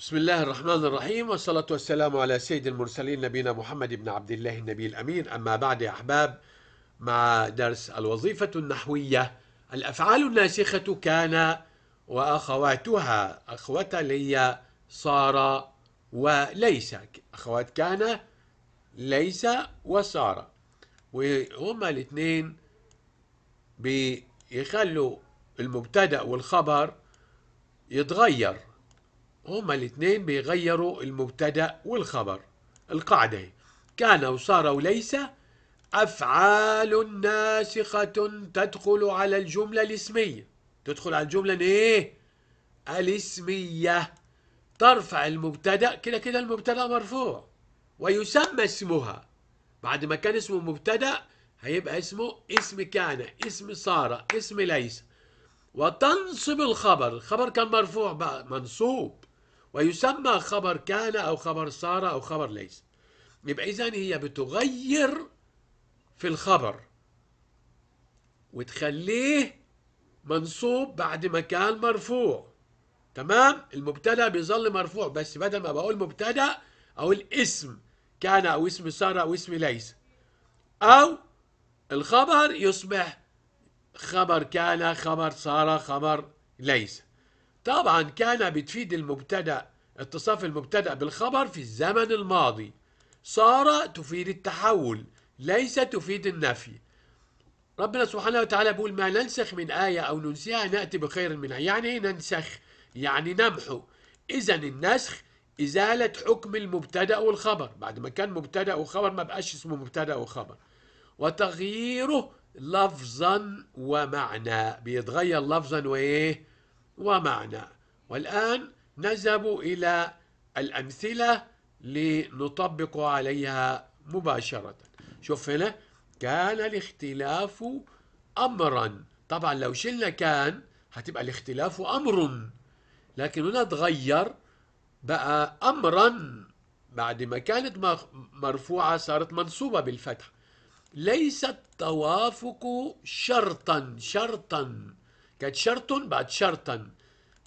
بسم الله الرحمن الرحيم والصلاة والسلام على سيد المرسلين نبينا محمد بن عبد الله النبي الأمين أما بعد يا أحباب مع درس الوظيفة النحوية الأفعال الناسخة كان وأخواتها أخوات لي صار وليس أخوات كان ليس وصار وهما الاثنين بيخلوا المبتدأ والخبر يتغير هما الاثنين بيغيروا المبتدا والخبر القاعده كان وصار وليس افعال ناسخه تدخل على الجمله الاسميه تدخل على الجمله ايه الاسميه ترفع المبتدا كده كده المبتدا مرفوع ويسمى اسمها بعد ما كان اسمه مبتدا هيبقى اسمه اسم كان اسم صار اسم ليس وتنصب الخبر الخبر كان مرفوع بقى منصوب ويسمى خبر كان أو خبر صار أو خبر ليس يبقى إذا هي بتغير في الخبر وتخليه منصوب بعد مكان مرفوع تمام المبتدا بيظل مرفوع بس بدل ما بقول مبتدا اقول اسم كان او اسم صار او اسم ليس او الخبر يصبح خبر كان خبر صار خبر ليس طبعا كان بتفيد المبتدأ اتصاف المبتدأ بالخبر في الزمن الماضي صار تفيد التحول ليس تفيد النفي ربنا سبحانه وتعالى بيقول ما ننسخ من آية أو ننسيها نأتي بخير منها يعني إيه ننسخ يعني نمحو إذا النسخ إزالة حكم المبتدأ والخبر بعد ما كان مبتدأ وخبر ما بقاش اسمه مبتدأ وخبر وتغييره لفظا ومعنى بيتغير لفظا وإيه ومعنى والآن نذهب إلى الأمثلة لنطبق عليها مباشرة شوف هنا كان الاختلاف أمرا طبعا لو شلنا كان هتبقى الاختلاف أمر لكن هنا اتغير بقى أمرا بعد ما كانت مرفوعة صارت منصوبة بالفتح ليس التوافق شرطا شرطا كانت شرط بعد شرطا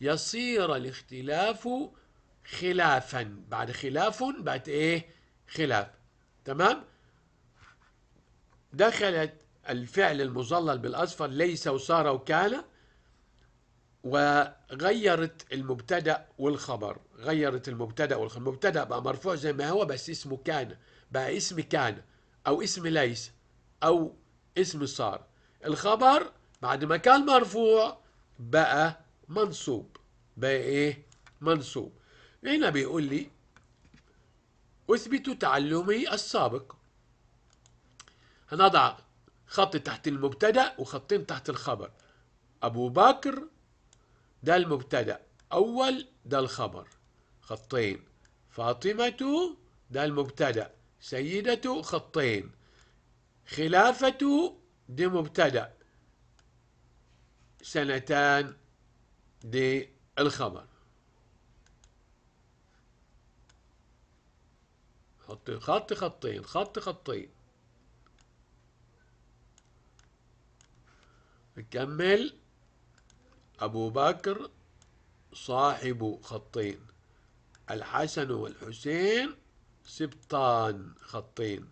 يصير الاختلاف خلافا بعد خلاف بعد ايه خلاف تمام دخلت الفعل المظلل بالاصفر ليس وصار وكان وغيرت المبتدا والخبر غيرت المبتدا والخبر المبتدا بقى مرفوع زي ما هو بس اسمه كان بقى اسم كان او اسم ليس او اسم صار الخبر بعد ما كان مرفوع بقى منصوب بقى ايه منصوب هنا بيقول لي اثبت تعلمي السابق هنضع خط تحت المبتدا وخطين تحت الخبر ابو بكر ده المبتدا اول ده الخبر خطين فاطمه ده المبتدا سيدة خطين خلافة دي مبتدا سنتان للخبر خط خط خطين خط خطين نكمل أبو بكر صاحب خطين الحسن والحسين سبطان خطين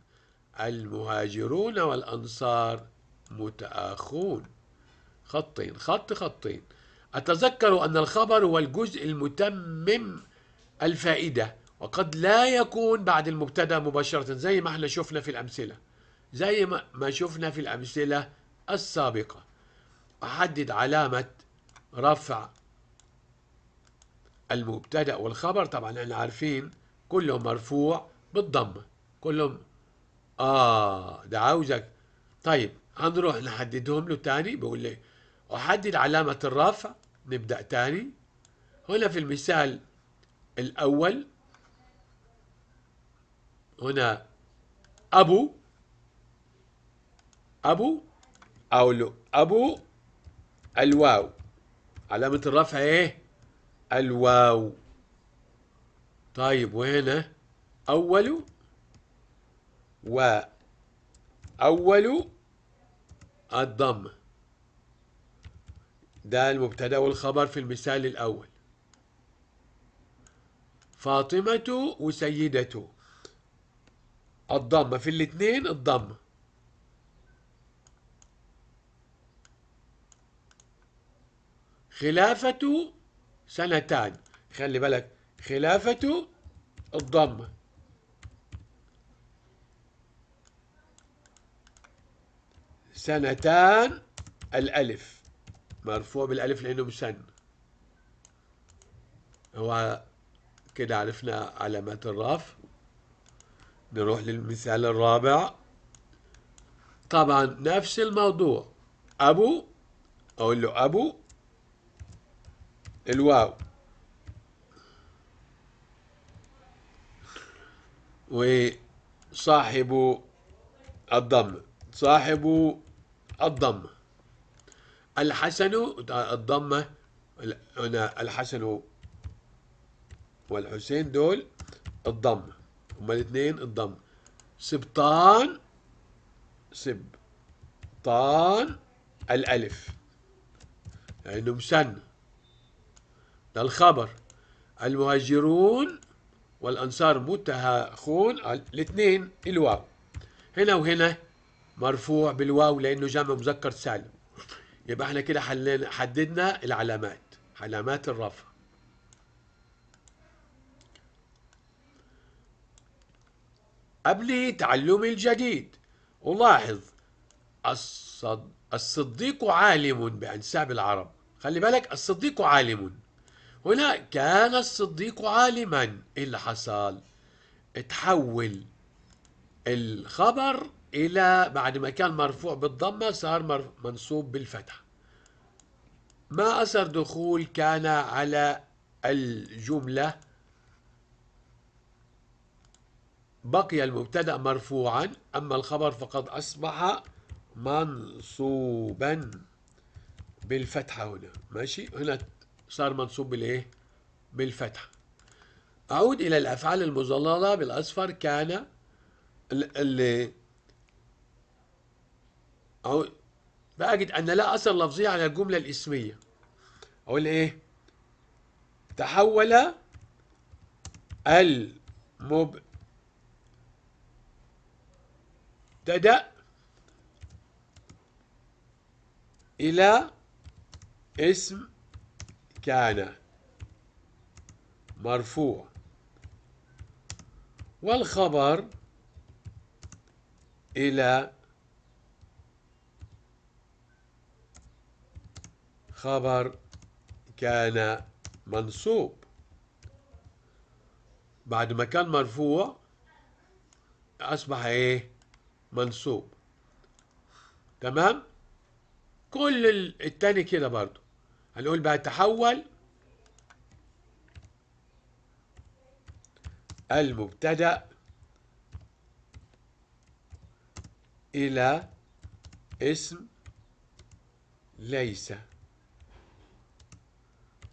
المهاجرون والأنصار متآخون خطين خط خطين أتذكر أن الخبر هو الجزء المتمم الفائدة وقد لا يكون بعد المبتدا مباشرة زي ما احنا شفنا في الأمثلة زي ما شفنا في الأمثلة السابقة أحدد علامة رفع المبتدا والخبر طبعا احنا عارفين كلهم مرفوع بالضمة كلهم آه ده عاوزك طيب هنروح نحددهم له تاني بيقول لي أحدد علامة الرفع نبدأ تاني هنا في المثال الأول هنا أبو أبو أو لو أبو الواو علامة الرفع إيه؟ الواو طيب وهنا أول و أول الضم ده المبتدا والخبر في المثال الاول فاطمة وسيدته الضمة في الاثنين الضمة خلافة سنتان خلي بالك خلافة الضمة سنتان الألف مرفوع بالالف لانه مسن هو كده عرفنا علامات الرف نروح للمثال الرابع طبعا نفس الموضوع ابو اقول له ابو الواو وصاحب الضم صاحب الضم الحسن الضمة هنا الحسن والحسين دول الضمة هما الاثنين الضمة سبطان سبطان الألف لأنه يعني مسن ده الخبر المهاجرون والأنصار متهاخون الاثنين الواو هنا وهنا مرفوع بالواو لأنه جمع مذكر سالم يبقى احنا كده حددنا العلامات علامات الرفع قبل تعلم الجديد ولاحظ الصد... الصديق عالم بأنساب العرب خلي بالك الصديق عالم هنا كان الصديق عالما اللي حصل اتحول الخبر إلى بعد ما كان مرفوع بالضمة صار منصوب بالفتح ما أثر دخول كان على الجملة بقي المبتدأ مرفوعا أما الخبر فقد أصبح منصوبا بالفتحة هنا ماشي هنا صار منصوب بالإيه بالفتحة أعود إلى الأفعال المظللة بالأصفر كان اللي أو بأجد أن لا أثر لفظي على الجملة الاسمية أقول إيه تحول المبتدأ إلى اسم كان مرفوع والخبر إلى خبر كان منصوب بعد ما كان مرفوع أصبح إيه منصوب تمام كل التاني كده برضو هنقول بقى تحول المبتدأ إلى اسم ليس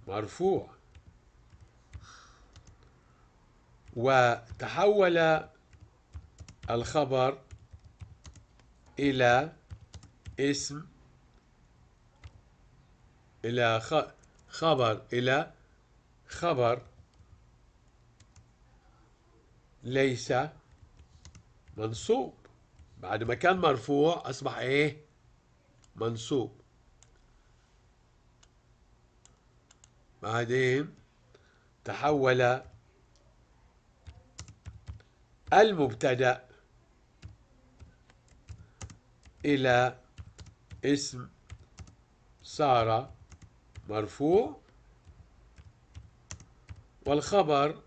مرفوع وتحول الخبر إلى اسم إلى خبر إلى خبر ليس منصوب بعد ما كان مرفوع أصبح إيه منصوب بعدين تحول المبتدأ إلى اسم ساره مرفوع والخبر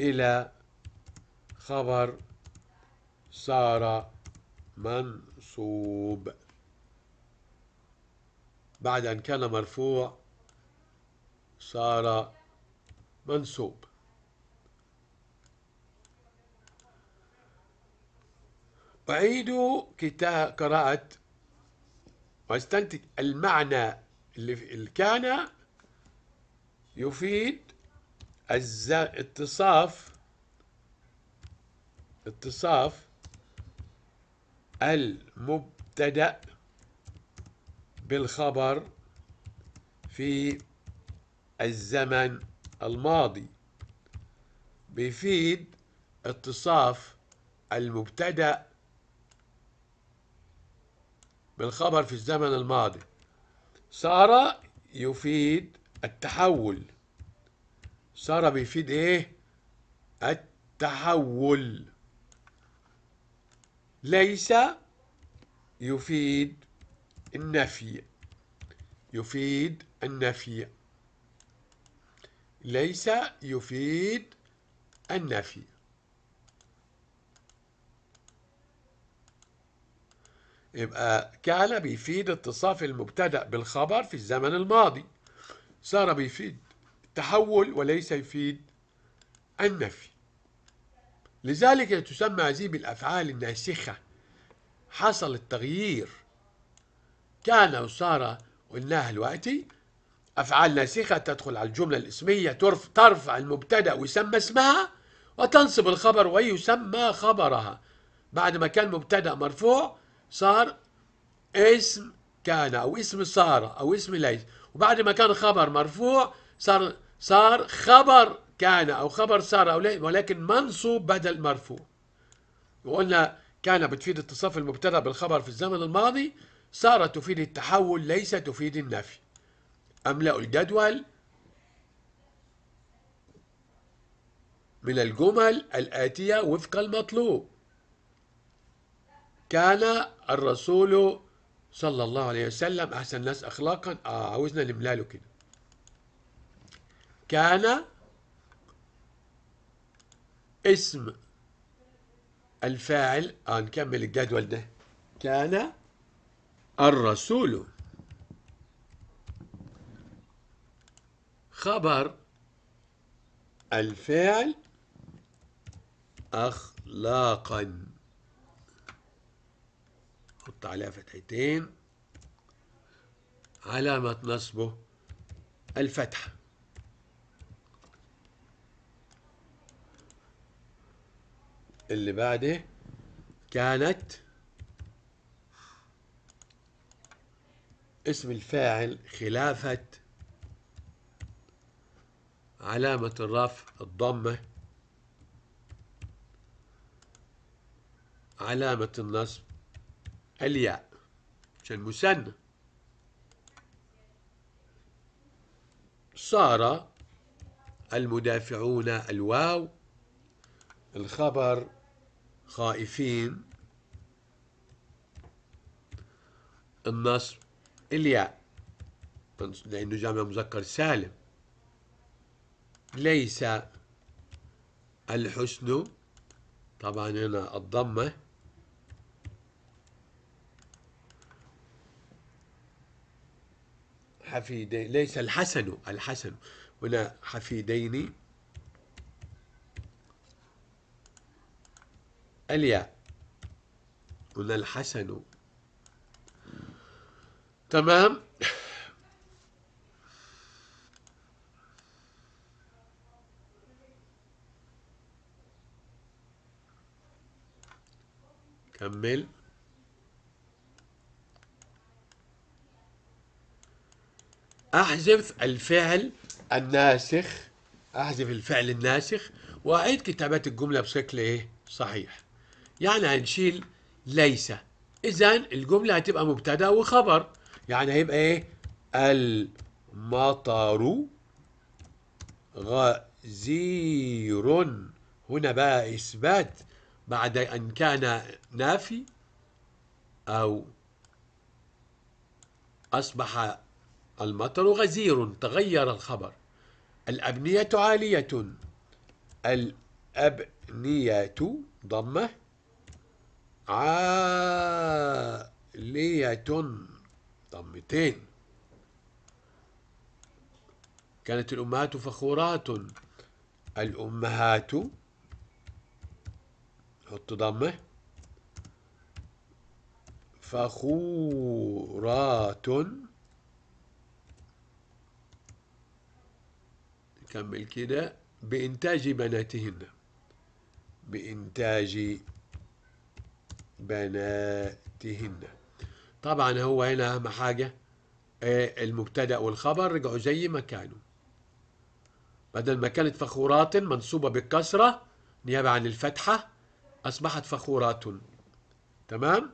إلى خبر ساره منصوب بعد أن كان مرفوع صار منسوب أعيد كتاب قراءة واستنتج المعنى اللي كان يفيد اتصاف اتصاف المبتدأ بالخبر في الزمن الماضي بيفيد اتصاف المبتدأ بالخبر في الزمن الماضي صار يفيد التحول صار بيفيد ايه التحول ليس يفيد النفي يفيد النفي ليس يفيد النفي يبقى كان بيفيد اتصاف المبتدا بالخبر في الزمن الماضي صار بيفيد التحول وليس يفيد النفي لذلك تسمى هذه بالافعال الناسخه حصل التغيير كان وصار قلناها الوقتي أفعال ناسخة تدخل على الجملة الاسمية ترفع المبتدأ ويسمى اسمها وتنصب الخبر ويسمى خبرها بعد ما كان مبتدأ مرفوع صار اسم كان أو اسم صار أو اسم ليس وبعد ما كان خبر مرفوع صار صار خبر كان أو خبر صار أو ليس ولكن منصوب بدل مرفوع وقلنا كان بتفيد اتصاف المبتدأ بالخبر في الزمن الماضي صارت تفيد التحول ليس تفيد النفي أملأ الجدول من الجمل الآتية وفق المطلوب كان الرسول صلى الله عليه وسلم أحسن الناس أخلاقا آه عاوزنا نملأ له كده كان اسم الفاعل آه نكمل الجدول ده كان الرسول خبر الفعل أخلاقا حط عليها فتحتين علامة نصبه الفتحة اللي بعده كانت اسم الفاعل خلافة علامة الرفع الضمة علامة النصب الياء عشان المثنى صار المدافعون الواو الخبر خائفين النصب الياء لأنه جامع مذكر سالم ليس الحسن طبعا هنا الضمة حفيدين ليس الحسن الحسن هنا حفيدين الياء هنا الحسن تمام كمل احذف الفعل الناسخ احذف الفعل الناسخ واعيد كتابة الجملة بشكل ايه صحيح يعني هنشيل ليس اذا الجملة هتبقى مبتدأ وخبر يعني هيبقى ايه المطر غزير هنا بقى اثبات بعد أن كان نافي أو أصبح المطر غزير تغير الخبر الأبنية عالية الأبنية ضمة عالية ضمتين كانت الأمهات فخورات الأمهات حط ضمة فخورات نكمل كده بإنتاج بناتهن بإنتاج بناتهن طبعا هو هنا أهم حاجة آه، المبتدأ والخبر رجعوا زي ما كانوا بدل ما كانت فخورات منصوبة بالكسرة نيابة عن الفتحة أصبحت فخورات تمام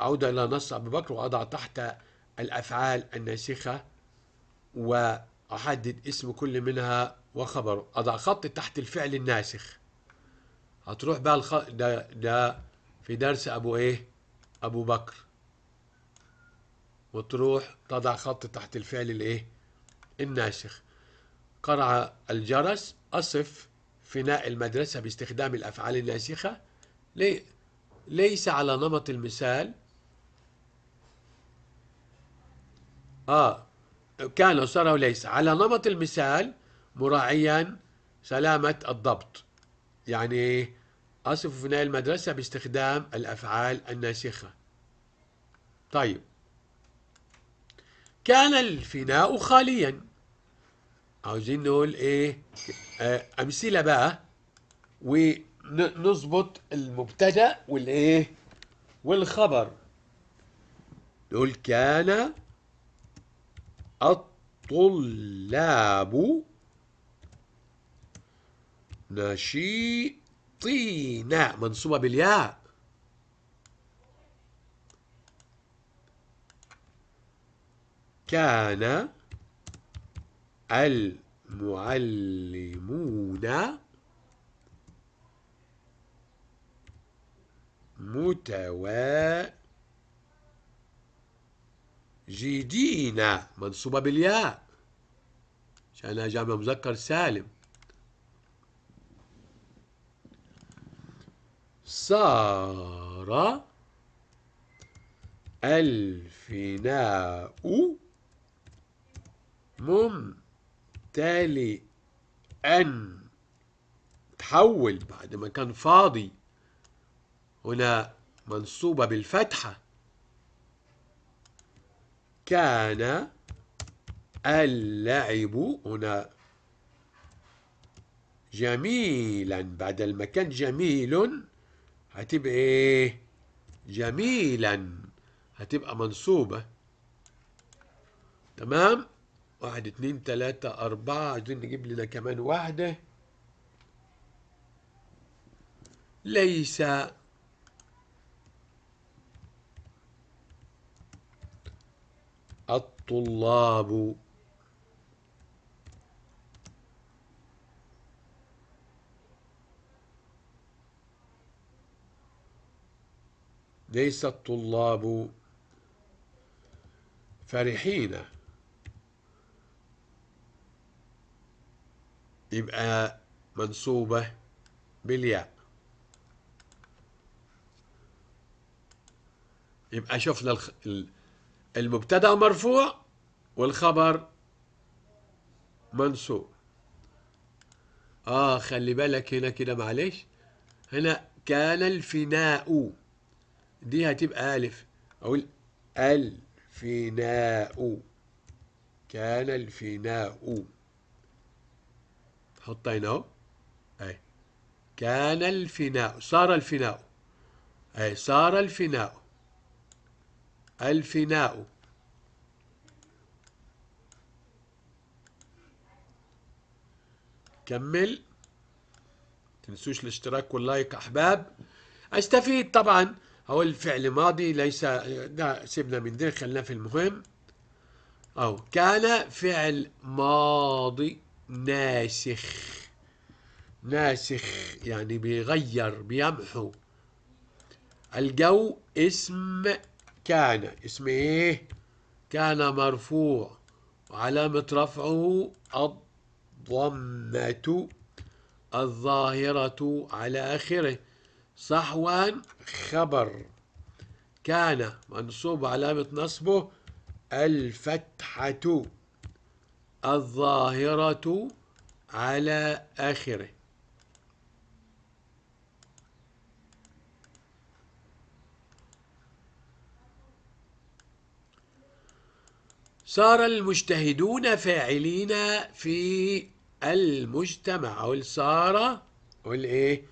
عودة إلى نص أبي بكر وأضع تحت الأفعال الناسخة وأحدد اسم كل منها وخبره أضع خط تحت الفعل الناسخ هتروح بقى الخ... ده, ده في درس أبو إيه أبو بكر وتروح تضع خط تحت الفعل الإيه الناسخ قرع الجرس أصف فناء المدرسة باستخدام الأفعال الناسخة ليس على نمط المثال آه كان صار ليس على نمط المثال مراعيا سلامة الضبط يعني أصف فناء المدرسة باستخدام الأفعال الناسخة طيب كان الفناء خاليا عاوزين نقول ايه آه، امثله بقى نظبط المبتدا والايه والخبر دول كان الطلاب نشيطين منصوبه بالياء كان المعلمون متواجدين منصوبة بالياء عشانها جامع مذكر سالم صار الفناء ممتلئا تحول بعد ما كان فاضي هنا منصوبة بالفتحة كان اللعب هنا جميلا بعد المكان جميل هتبقى ايه جميلا هتبقى منصوبة تمام واحد اتنين تلاتة أربعة عايزين نجيب لنا كمان واحدة ليس الطلاب ليس الطلاب فرحين يبقى منصوبة بالياء يبقى شفنا الخ... المبتدا مرفوع والخبر منصوب اه خلي بالك هنا كده معلش هنا كان الفناء دي هتبقى الف اقول الفناء كان الفناء حطها هنا اهو كان الفناء صار الفناء اي صار الفناء الفناء كمل تنسوش الاشتراك واللايك احباب استفيد طبعا هو الفعل ماضي ليس ده سيبنا من ده خلينا في المهم او كان فعل ماضي ناسخ ناسخ يعني بيغير بيمحو الجو اسم كان اسمه ايه كان مرفوع وعلامة رفعه الضمة الظاهرة على آخره صحوا خبر كان منصوب علامة نصبه الفتحة الظاهرة على آخره صار المجتهدون فاعلين في المجتمع صار والصار ايه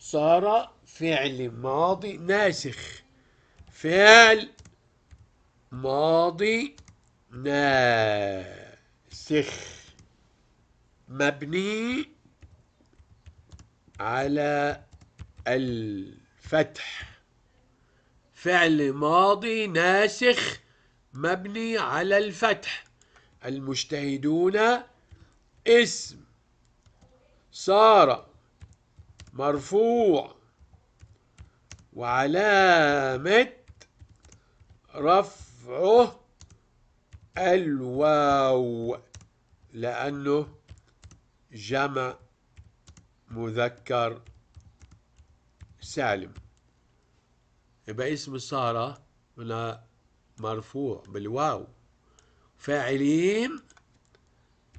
صار فعل ماضي ناسخ فعل ماضي ناسخ مبني على الفتح فعل ماضي ناسخ مبني على الفتح المجتهدون اسم صار مرفوع وعلامة رفعه الواو لأنه جمع مذكر سالم يبقى اسم سارة هنا مرفوع بالواو فاعلين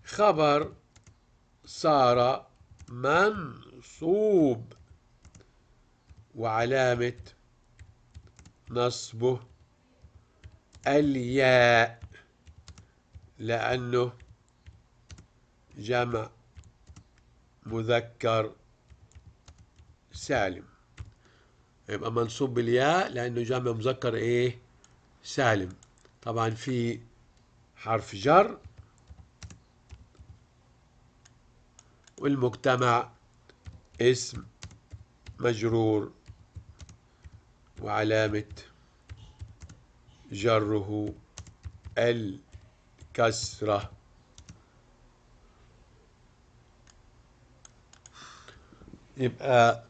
خبر صار منصوب وعلامة نصبه الياء لأنه جمع مذكر سالم يبقى منصوب بالياء لأنه جمع مذكر إيه سالم طبعا في حرف جر والمجتمع اسم مجرور وعلامة جره الكسرة يبقى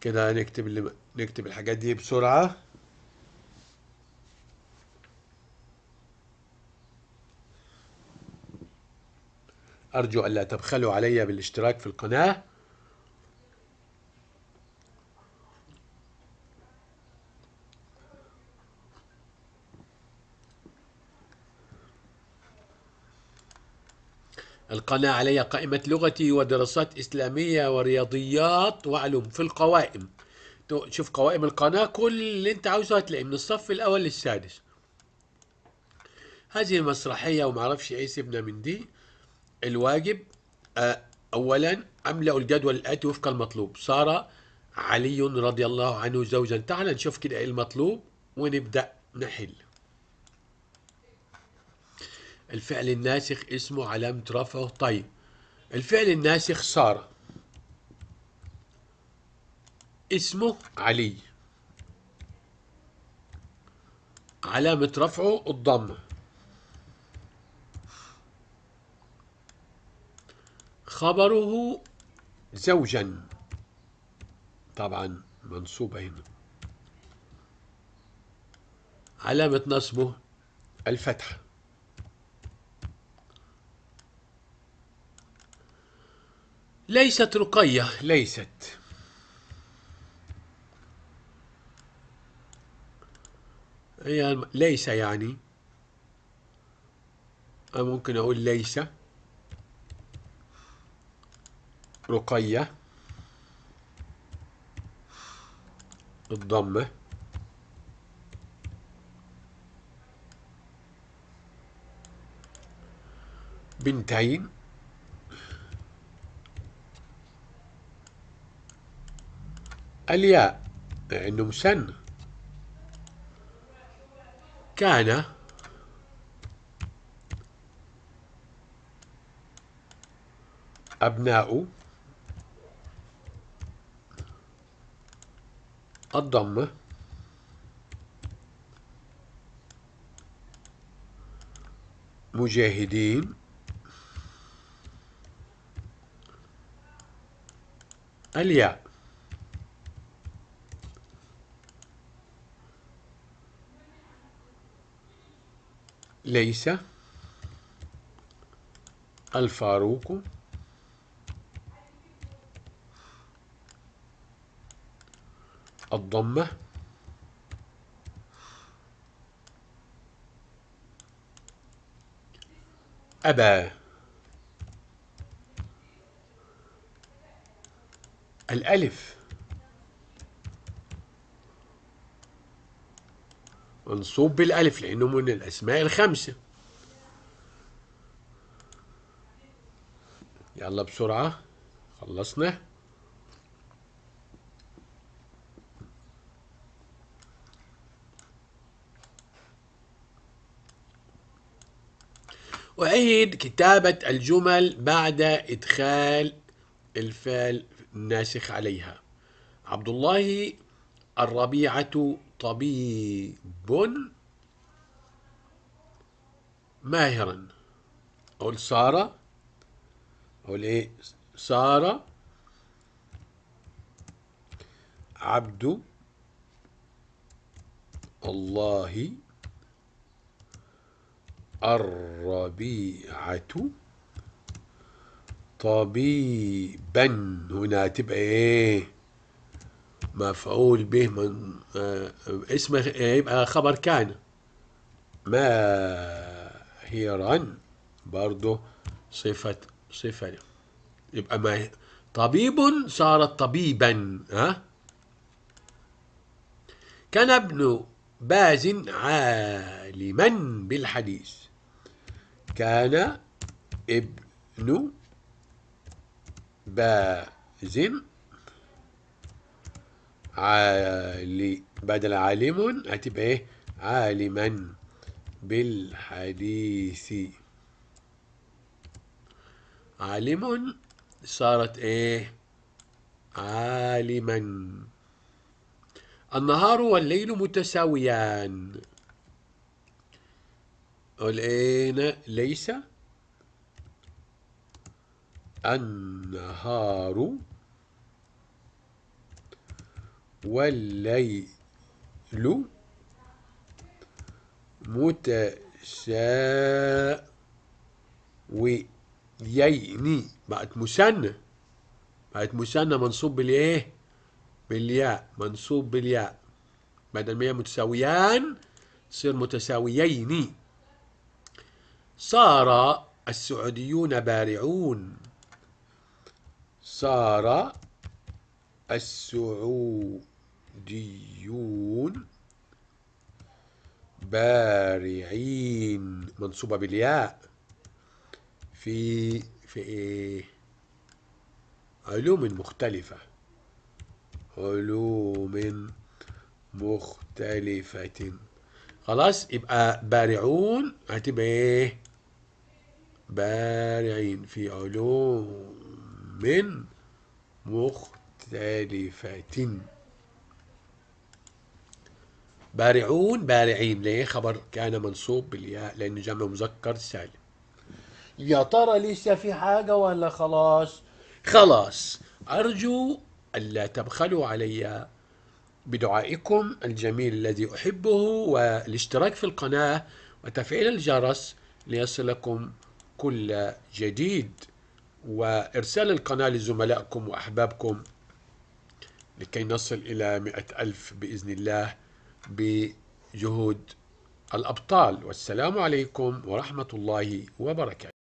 كده نكتب نكتب الحاجات دي بسرعة أرجو ألا تبخلوا علي بالاشتراك في القناة القناة علي قائمة لغتي ودراسات إسلامية ورياضيات وعلوم في القوائم شوف قوائم القناة كل اللي انت عاوزه هتلاقيه من الصف الأول للسادس هذه المسرحية ومعرفش ايه سيبنا من دي الواجب آه، أولا املأ الجدول الآتي وفق المطلوب صار علي رضي الله عنه زوجا تعالى نشوف كده إيه المطلوب ونبدأ نحل الفعل الناسخ اسمه علامة رفعه طيب الفعل الناسخ صار اسمه علي علامة رفعه الضمه خبره زوجا طبعا منصوبة هنا علامة نصبه الفتحة ليست رقية ليست هي يعني ليس يعني أو ممكن أقول ليس رقية الضمة بنتين الياء انه مسن كان أبناء الضمة مجاهدين الياء ليس الفاروق الضمة أبا الألف منصوب بالألف لأنه من الأسماء الخمسة يلا بسرعة خلصنا أعيد كتابة الجمل بعد إدخال الفعل الناسخ عليها عبد الله الربيعة طبيب ماهرا أقول سارة أقول إيه سارة عبد الله الربيعة طبيبا هنا تبقى ايه مفعول به من آه اسمه يبقى خبر كان ماهرا برضه صفة صفة يبقى ما طبيب صارت طبيبا ها كان ابن باز عالما بالحديث كان ابن باز عالي بدل عالم هتبقى ايه عالما بالحديث عالم صارت ايه عالما النهار والليل متساويان الآن ليس النهار والليل متساويين بقت مسنة بقت مسنة منصوب بالايه؟ بالياء منصوب بالياء بدل ما هي متساويان تصير متساويين صار السعوديون بارعون صار السعوديون بارعين منصوبة بالياء في في إيه؟ علوم مختلفة علوم مختلفة خلاص يبقى بارعون هتبقى ايه بارعين في علوم مختلفة بارعون بارعين ليه خبر كان منصوب بالياء لأنه جمع مذكر سالم يا ترى لسه في حاجة ولا خلاص خلاص أرجو ألا تبخلوا علي بدعائكم الجميل الذي أحبه والاشتراك في القناة وتفعيل الجرس ليصلكم كل جديد وإرسال القناة لزملائكم وأحبابكم لكي نصل إلى مئة ألف بإذن الله بجهود الأبطال والسلام عليكم ورحمة الله وبركاته